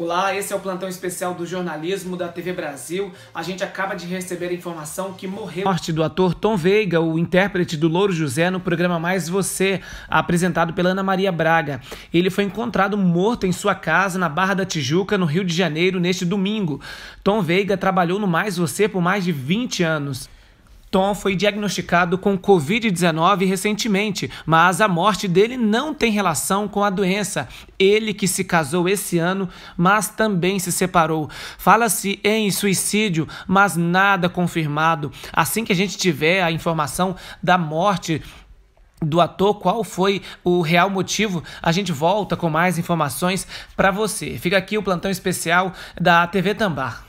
Olá, esse é o plantão especial do jornalismo da TV Brasil. A gente acaba de receber a informação que morreu. Morte do ator Tom Veiga, o intérprete do Louro José, no programa Mais Você, apresentado pela Ana Maria Braga. Ele foi encontrado morto em sua casa na Barra da Tijuca, no Rio de Janeiro, neste domingo. Tom Veiga trabalhou no Mais Você por mais de 20 anos. Tom foi diagnosticado com Covid-19 recentemente, mas a morte dele não tem relação com a doença. Ele que se casou esse ano, mas também se separou. Fala-se em suicídio, mas nada confirmado. Assim que a gente tiver a informação da morte do ator, qual foi o real motivo, a gente volta com mais informações para você. Fica aqui o plantão especial da TV Tambar.